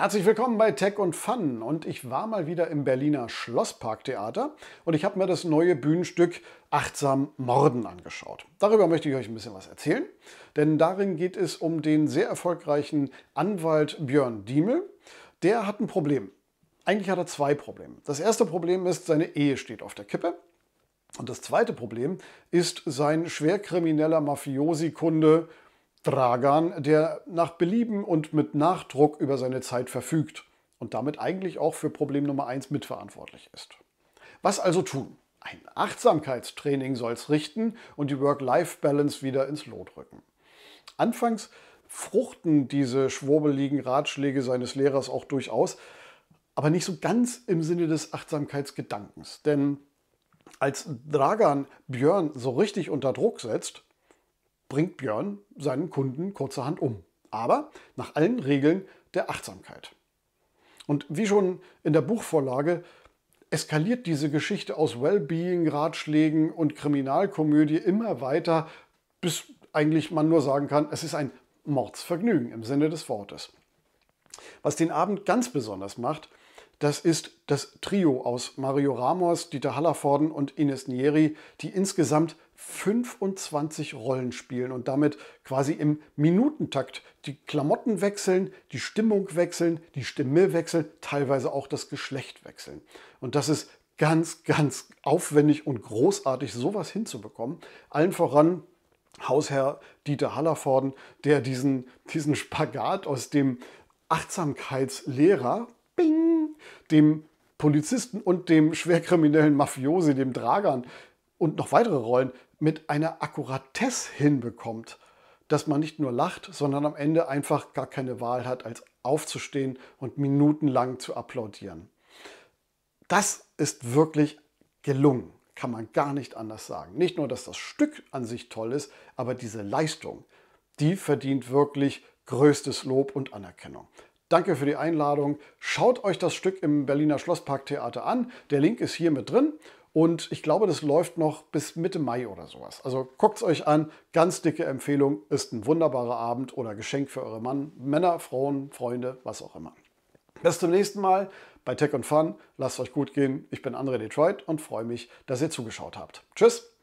Herzlich willkommen bei Tech und Fun und ich war mal wieder im Berliner Schlossparktheater und ich habe mir das neue Bühnenstück Achtsam Morden angeschaut. Darüber möchte ich euch ein bisschen was erzählen, denn darin geht es um den sehr erfolgreichen Anwalt Björn Diemel. Der hat ein Problem. Eigentlich hat er zwei Probleme. Das erste Problem ist, seine Ehe steht auf der Kippe. Und das zweite Problem ist sein schwerkrimineller Mafiosi-Kunde Dragan, der nach Belieben und mit Nachdruck über seine Zeit verfügt und damit eigentlich auch für Problem Nummer 1 mitverantwortlich ist. Was also tun? Ein Achtsamkeitstraining soll es richten und die Work-Life-Balance wieder ins Lot rücken. Anfangs fruchten diese schwurbeligen Ratschläge seines Lehrers auch durchaus, aber nicht so ganz im Sinne des Achtsamkeitsgedankens. Denn als Dragan Björn so richtig unter Druck setzt, bringt Björn seinen Kunden kurzerhand um. Aber nach allen Regeln der Achtsamkeit. Und wie schon in der Buchvorlage eskaliert diese Geschichte aus Wellbeing-Ratschlägen und Kriminalkomödie immer weiter, bis eigentlich man nur sagen kann, es ist ein Mordsvergnügen im Sinne des Wortes. Was den Abend ganz besonders macht, das ist das Trio aus Mario Ramos, Dieter Hallervorden und Ines Nieri, die insgesamt 25 Rollen spielen und damit quasi im Minutentakt die Klamotten wechseln, die Stimmung wechseln, die Stimme wechseln, teilweise auch das Geschlecht wechseln. Und das ist ganz, ganz aufwendig und großartig, sowas hinzubekommen. Allen voran Hausherr Dieter Hallervorden, der diesen, diesen Spagat aus dem Achtsamkeitslehrer, bing, dem Polizisten und dem schwerkriminellen Mafiosi, dem Dragern und noch weitere Rollen mit einer Akkuratesse hinbekommt, dass man nicht nur lacht, sondern am Ende einfach gar keine Wahl hat, als aufzustehen und minutenlang zu applaudieren. Das ist wirklich gelungen, kann man gar nicht anders sagen. Nicht nur, dass das Stück an sich toll ist, aber diese Leistung, die verdient wirklich größtes Lob und Anerkennung. Danke für die Einladung. Schaut euch das Stück im Berliner Schlossparktheater an. Der Link ist hier mit drin. Und ich glaube, das läuft noch bis Mitte Mai oder sowas. Also guckt es euch an. Ganz dicke Empfehlung. Ist ein wunderbarer Abend oder Geschenk für eure Mann, Männer, Frauen, Freunde, was auch immer. Bis zum nächsten Mal bei Tech und Fun. Lasst euch gut gehen. Ich bin André Detroit und freue mich, dass ihr zugeschaut habt. Tschüss!